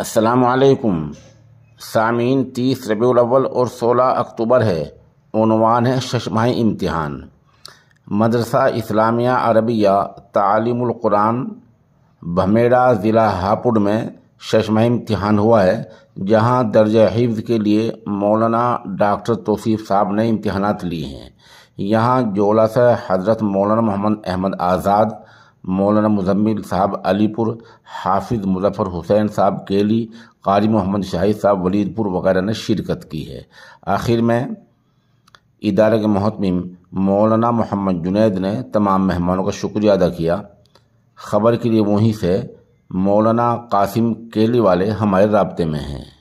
असलकुम सामीन तीस अव्वल और सोलह अक्टूबर है उनवान है शशमा इम्तिहान मदरसा इस्लामिया अरबिया तालीमकुरान भमेड़ा ज़िला हापुड़ में शशमाही इम्तहान हुआ है जहां दर्ज हिफ्ज़ के लिए मौलाना डॉक्टर तोसीफ़ साहब ने इम्तहान लिए हैं यहाँ से हज़रत मौलाना मोहम्मद अहमद आज़ाद मौलाना मुजम्मिल साहब अलीपुर हाफिज मुजफ़र हुसैन साहब केली कारी मोहम्मद शाहिद साहब वलीदपुर वगैरह ने शिरकत की है आखिर में इदारे के महतमिम मौलाना मोहम्मद जुनेद ने तमाम मेहमानों का शुक्रिया अदा किया खबर के लिए वहीं से मौलाना कासिम केली वाले हमारे रबते में हैं